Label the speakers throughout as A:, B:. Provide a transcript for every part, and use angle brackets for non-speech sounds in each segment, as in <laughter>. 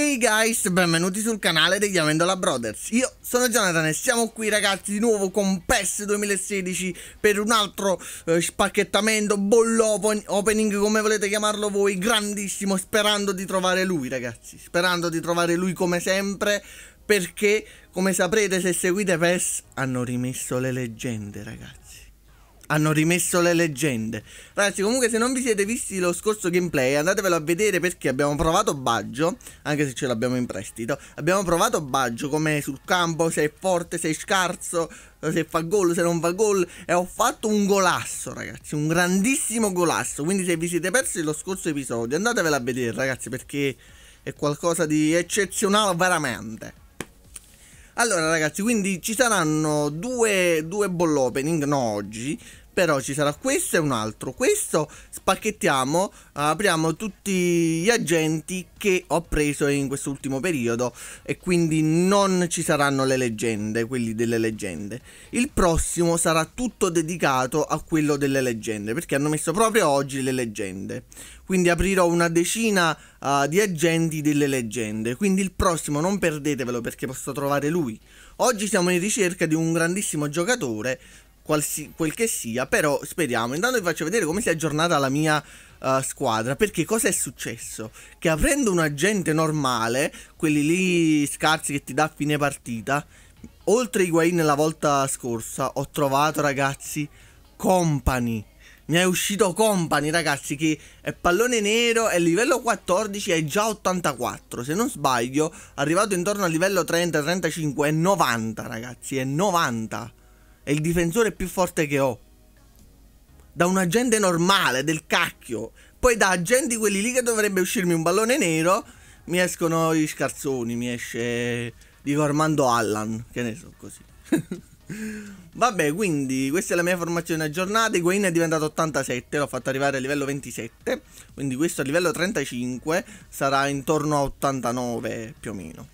A: Hey guys, benvenuti sul canale degli Amendola Brothers Io sono Jonathan e siamo qui ragazzi di nuovo con PES 2016 Per un altro eh, spacchettamento, bollo opening come volete chiamarlo voi Grandissimo, sperando di trovare lui ragazzi Sperando di trovare lui come sempre Perché come saprete se seguite PES hanno rimesso le leggende ragazzi hanno rimesso le leggende. Ragazzi, comunque, se non vi siete visti lo scorso gameplay, andatevelo a vedere perché abbiamo provato Baggio. Anche se ce l'abbiamo in prestito, abbiamo provato Baggio come sul campo, se è forte, se è scarso, se fa gol, se non fa gol. E ho fatto un golasso, ragazzi, un grandissimo golasso. Quindi, se vi siete persi lo scorso episodio, andatevelo a vedere, ragazzi, perché è qualcosa di eccezionale, veramente. Allora ragazzi, quindi ci saranno due, due ball opening, no oggi, però ci sarà questo e un altro. Questo spacchettiamo, apriamo tutti gli agenti che ho preso in quest'ultimo periodo e quindi non ci saranno le leggende, quelli delle leggende. Il prossimo sarà tutto dedicato a quello delle leggende, perché hanno messo proprio oggi le leggende. Quindi aprirò una decina uh, di agenti delle leggende, quindi il prossimo non perdetevelo perché posso trovare lui. Oggi siamo in ricerca di un grandissimo giocatore qualsi, quel che sia, però speriamo. Intanto vi faccio vedere come si è aggiornata la mia uh, squadra, perché cosa è successo? Che aprendo un agente normale, quelli lì scarsi che ti dà fine partita, oltre i Higuain la volta scorsa, ho trovato ragazzi Company. Mi è uscito Company, ragazzi, che è pallone nero, è livello 14, è già 84. Se non sbaglio, è arrivato intorno al livello 30, 35, è 90, ragazzi, è 90 è il difensore più forte che ho. Da un agente normale, del cacchio. Poi da agenti quelli lì che dovrebbe uscirmi un pallone nero, mi escono gli scarzoni, mi esce... Dico Armando Allan, che ne so così. <laughs> Vabbè, quindi questa è la mia formazione aggiornata. Higuain è diventato 87, l'ho fatto arrivare a livello 27. Quindi questo a livello 35 sarà intorno a 89 più o meno.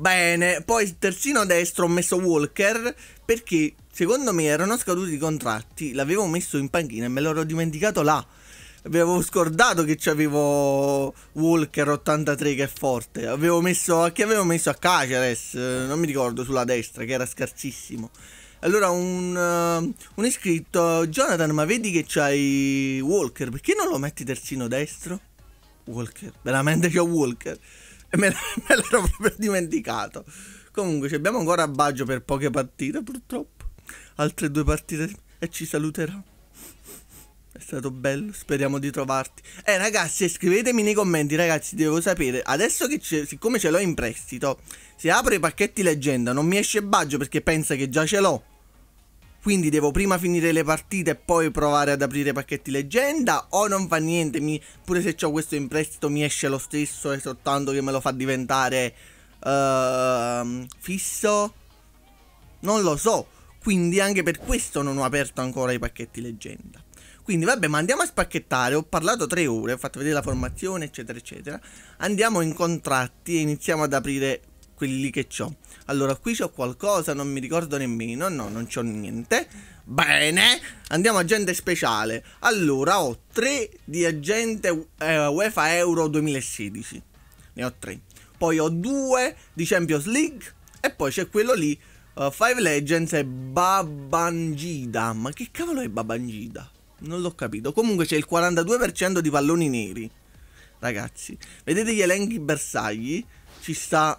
A: Bene, poi il terzino destro ho messo Walker perché secondo me erano scaduti i contratti, l'avevo messo in panchina e me l'ero dimenticato là. Avevo scordato che c'avevo Walker 83 che è forte. Avevo messo a chi avevo messo a Caceres, non mi ricordo sulla destra che era scarsissimo. Allora un, eh, un iscritto Jonathan, ma vedi che c'hai Walker, perché non lo metti terzino destro? Walker, veramente c'ho Walker. <laughs> me, l'ero proprio dimenticato. Comunque, abbiamo ancora Baggio per poche partite, purtroppo. Altre due partite e ci saluterà. È stato bello, speriamo di trovarti. Eh, ragazzi, scrivetemi nei commenti, ragazzi, devo sapere. Adesso che siccome ce l'ho in prestito, se apro i pacchetti leggenda non mi esce Baggio perché pensa che già ce l'ho quindi devo prima finire le partite e poi provare ad aprire pacchetti leggenda o non fa niente, mi, pure se ho questo in prestito mi esce lo stesso e soltanto che me lo fa diventare uh, fisso? Non lo so, quindi anche per questo non ho aperto ancora i pacchetti leggenda. Quindi vabbè, ma andiamo a spacchettare, ho parlato tre ore, ho fatto vedere la formazione, eccetera, eccetera. Andiamo in contratti e iniziamo ad aprire quelli che ho. Allora, qui c'ho qualcosa, non mi ricordo nemmeno. No, non c'ho niente. Bene, andiamo agente speciale. Allora, ho tre di agente eh, UEFA Euro 2016. Ne ho tre. Poi ho due di Champions League. E poi c'è quello lì, uh, Five Legends e Babangida. Ma che cavolo è Babangida? Non l'ho capito. Comunque c'è il 42% di palloni neri. Ragazzi, vedete gli elenchi bersagli? Ci sta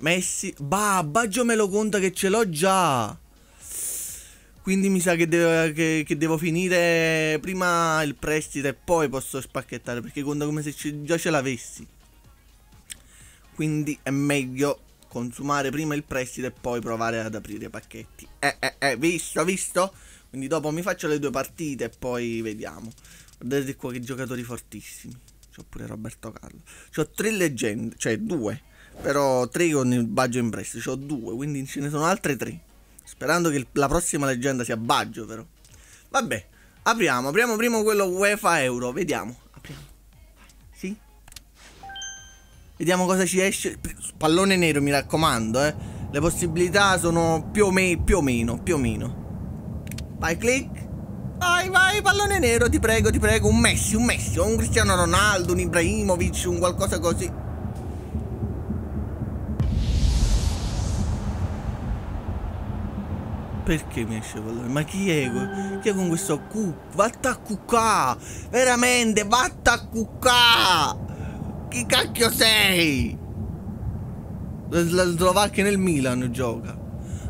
A: Messi. Bah, Baggio me lo conta che ce l'ho già. Quindi mi sa che devo, che, che devo, finire prima il prestito e poi posso spacchettare. Perché conta come se ce, già ce l'avessi. Quindi è meglio consumare prima il prestito e poi provare ad aprire i pacchetti. Eh, eh, eh, visto, visto? Quindi dopo mi faccio le due partite e poi vediamo. Guardate qua che giocatori fortissimi. C'ho pure Roberto Carlo. C'ho tre leggende, cioè due. Però tre con il Baggio in prestito, ho due, quindi ce ne sono altre tre. Sperando che la prossima leggenda sia Baggio, però. Vabbè, apriamo, apriamo prima quello UEFA Euro, vediamo. Apriamo. Sì? Vediamo cosa ci esce. Pallone nero, mi raccomando, eh. Le possibilità sono più o, me più o meno, più o meno. Vai, click. Vai, vai, pallone nero, ti prego, ti prego. Un Messi, un Messi, un Cristiano Ronaldo, un Ibrahimovic, un qualcosa così. Perché mi esce quello? Ma chi è? Chi è con questo cu? Vatta a cucà! Veramente, vatta a cucà! Chi cacchio sei? La Slovacchia nel Milan gioca.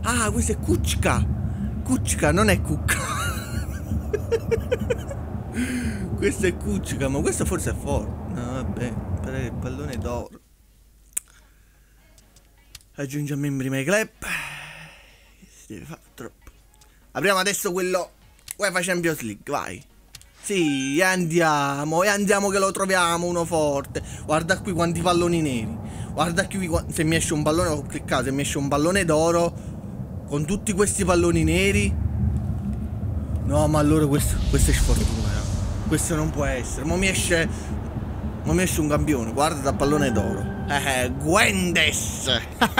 A: Ah, questo è Kuczka. Kuczka, non è Cucca. <laughs> questo è Kuczka, ma questo forse è forte. No, vabbè, per il pallone d'oro. Aggiungiamo a membri MyClap. Si deve fare troppo. Apriamo adesso quello UEFA Champions League, vai. Sì, andiamo, e andiamo che lo troviamo uno forte. Guarda qui quanti palloni neri. Guarda qui se mi esce un pallone, ho oh, cliccato, se mi esce un pallone d'oro con tutti questi palloni neri. No, ma allora questo, questo è sfortuna. Questo non può essere. Ma mi esce mi Come messo un campione, guarda da pallone d'oro. Eh, Gwendes!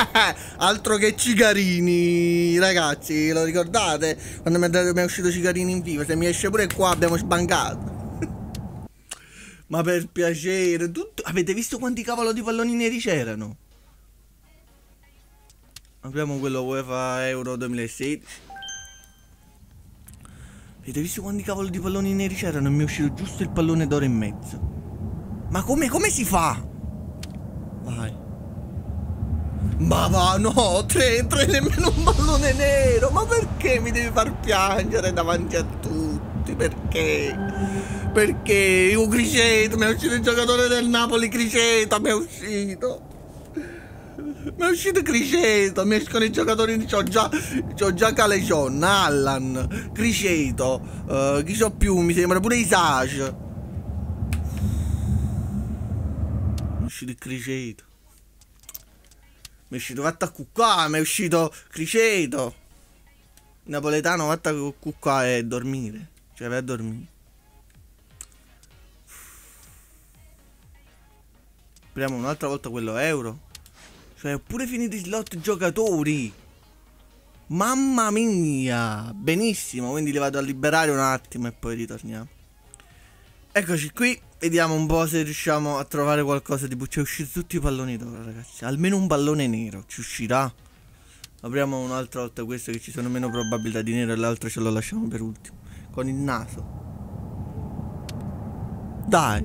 A: <laughs> Altro che Cigarini, ragazzi, lo ricordate? Quando mi è, dato, mi è uscito Cigarini in vivo, se mi esce pure qua abbiamo sbancato. <laughs> Ma per piacere, tutto... avete visto quanti cavolo di palloni neri c'erano? Abbiamo quello UEFA Euro 2016. Avete visto quanti cavolo di palloni neri c'erano? Mi è uscito giusto il pallone d'oro in mezzo. Ma come, come si fa? Vai. Ma va, no, tre, tre, nemmeno un pallone nero. Ma perché mi devi far piangere davanti a tutti? Perché? Perché? Io Criceta, mi è uscito il giocatore del Napoli Criceta, mi è uscito. Mi è uscito Criceto, mi escono i giocatori, c'ho già, c'ho già Calecion, Allan, Criceto, uh, chi so più, mi sembra pure Isage. uscito il criceto. Mi è uscito fatta cucca, mi è uscito criceto. napoletano fatta cucca e dormire. Cioè, vai a dormire. Apriamo un'altra volta quello euro. Cioè, ho pure finito i slot giocatori. Mamma mia! Benissimo, quindi li vado a liberare un attimo e poi ritorniamo. Eccoci qui. Vediamo un po' se riusciamo a trovare qualcosa di buccio. È uscito tutti i palloni d'oro, ragazzi. Almeno un pallone nero ci uscirà. Apriamo un'altra volta questo che ci sono meno probabilità di nero e l'altro ce lo lasciamo per ultimo. Con il naso. Dai.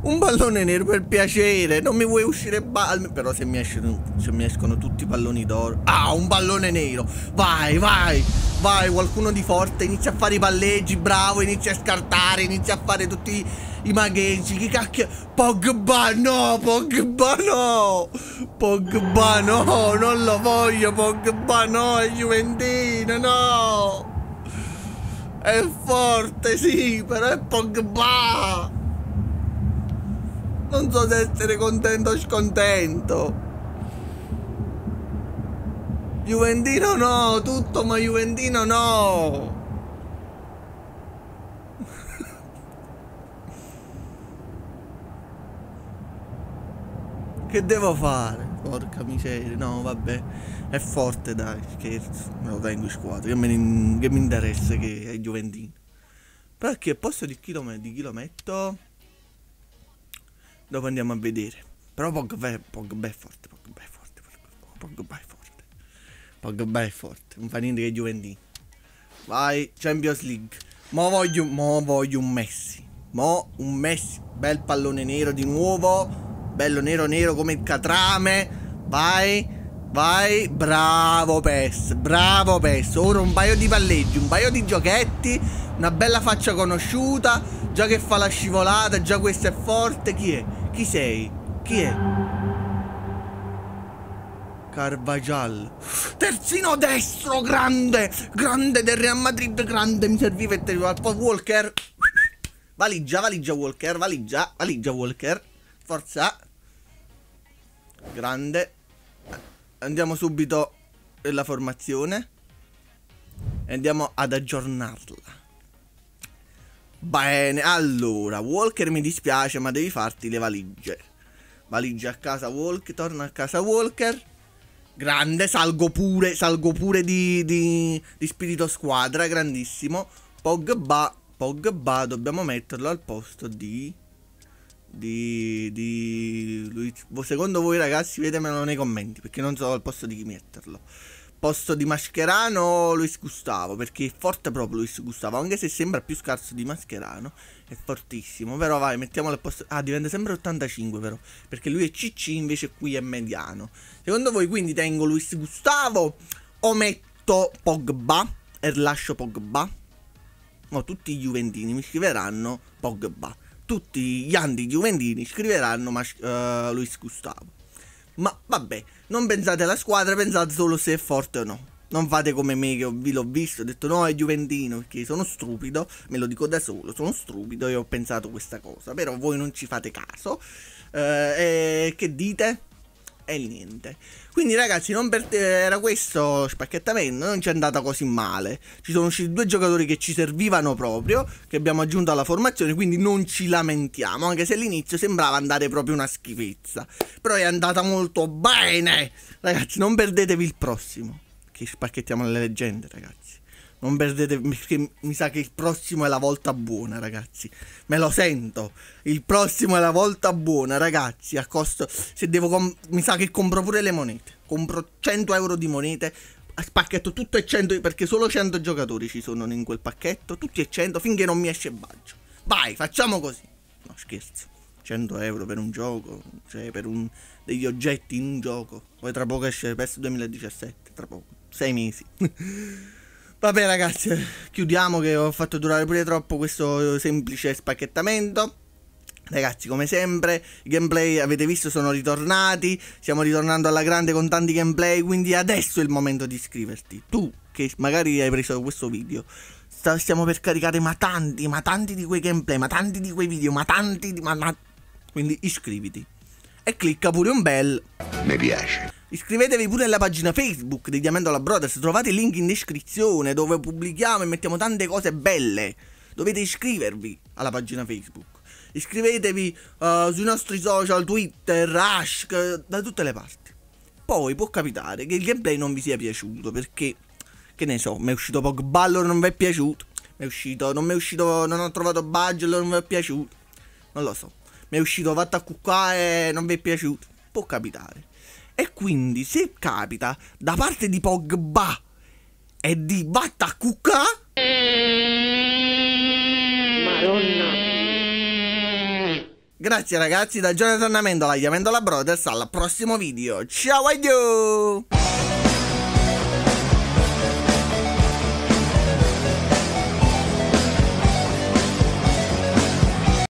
A: Un pallone nero per piacere. Non mi vuoi uscire balme. Però se mi, escono, se mi escono tutti i palloni d'oro. Ah, un pallone nero. Vai, vai. Vai, qualcuno di forte. Inizia a fare i palleggi. Bravo. Inizia a scartare. Inizia a fare tutti I i magheggi, che cacchio... Pogba no, Pogba no! Pogba no, non lo voglio, Pogba no, è Juventino, no! È forte, sì, però è Pogba! Non so se essere contento o scontento. Juventino no, tutto ma Juventino no! Che devo fare? Porca miseria, no vabbè, è forte dai, scherzo, me lo tengo in squadra, che, ne, che mi interessa che è Giuventino. Però al posto di chi lo, di chi lo metto, dopo andiamo a vedere. Però Pogba è, Pogba è forte, Pogba è forte, Pogba è forte. Pogba è forte, non fa niente che è Giuventino. Vai, Champions League. Mo voglio, mo voglio un Messi. Mo un Messi, bel pallone nero di nuovo Bello nero nero come il catrame. Vai, vai. Bravo Pes, bravo Pes. Ora un paio di palleggi, un paio di giochetti. Una bella faccia conosciuta. Già che fa la scivolata, già questo è forte. Chi è? Chi sei? Chi è? Carvajal. Terzino destro, grande, grande del Real Madrid, grande, mi serviva il terzino. Walker. Valigia, valigia Walker, valigia, valigia Walker. Forza, Grande. Andiamo subito nella formazione. E andiamo ad aggiornarla. Bene, allora, Walker mi dispiace, ma devi farti le valigie. Valigie a casa Walker, torna a casa Walker. Grande, salgo pure, salgo pure di, di, di spirito squadra, grandissimo. Pogba, Pogba dobbiamo metterlo al posto di di, di Luigi. Boh, secondo voi, ragazzi, vetemelo nei commenti perché non so al posto di chi metterlo. Posto di Mascherano o Luis Gustavo? Perché è forte proprio Luis Gustavo, anche se sembra più scarso di Mascherano, è fortissimo. Però vai, mettiamolo al posto. Ah, diventa sempre 85, però. Perché lui è CC, invece qui è mediano. Secondo voi, quindi tengo Luis Gustavo o metto Pogba e lascio Pogba? No, tutti i Juventini mi scriveranno Pogba tutti gli anti-giuventini scriveranno mas- uh, eh, Luis Gustavo. Ma vabbè, non pensate alla squadra, pensate solo se è forte o no. Non fate come me che vi l'ho visto, ho detto no è Juventino perché sono stupido, me lo dico da solo, sono stupido e ho pensato questa cosa, però voi non ci fate caso. Uh, e che dite? e niente. Quindi ragazzi, per... era questo spacchettamento, non ci è andata così male. Ci sono usciti due giocatori che ci servivano proprio, che abbiamo aggiunto alla formazione, quindi non ci lamentiamo, anche se all'inizio sembrava andare proprio una schifezza. Però è andata molto bene. Ragazzi, non perdetevi il prossimo, che spacchettiamo le leggende, ragazzi. Non perdete, perché mi sa che il prossimo è la volta buona, ragazzi. Me lo sento. Il prossimo è la volta buona, ragazzi. A costo, se devo, mi sa che compro pure le monete. Compro 100 euro di monete. Spacchetto tutto e 100, perché solo 100 giocatori ci sono in quel pacchetto. Tutti e 100, finché non mi esce Baggio. Vai, facciamo così. No, scherzo. 100 euro per un gioco, cioè per un, degli oggetti in un gioco. Poi tra poco esce PES 2017, tra poco, 6 mesi. <laughs> Vabbè ragazzi, chiudiamo che ho fatto durare pure troppo questo semplice spacchettamento. Ragazzi, come sempre, i gameplay avete visto sono ritornati, stiamo ritornando alla grande con tanti gameplay, quindi adesso è il momento di iscriverti. Tu che magari hai preso questo video, stiamo per caricare ma tanti, ma tanti di quei gameplay, ma tanti di quei video, ma tanti di... Ma, ma... Quindi iscriviti e clicca pure un bel... Mi piace. Iscrivetevi pure alla pagina Facebook di Diamandola Brothers, trovate il link in descrizione dove pubblichiamo e mettiamo tante cose belle. Dovete iscrivervi alla pagina Facebook. Iscrivetevi uh, sui nostri social, Twitter, Rush, da tutte le parti. Poi può capitare che il gameplay non vi sia piaciuto perché, che ne so, mi è uscito Pogballo e non vi è piaciuto. Mi è uscito, non mi è uscito, non ho trovato badge, e non vi è piaciuto. Non lo so. Mi è uscito, fatta a e non vi è piaciuto. Può capitare. E quindi se capita da parte di Pogba e di Battacucca... Madonna. Grazie ragazzi da Jonathan Amendola, gli Amendola Brothers, al prossimo video. Ciao, a addio!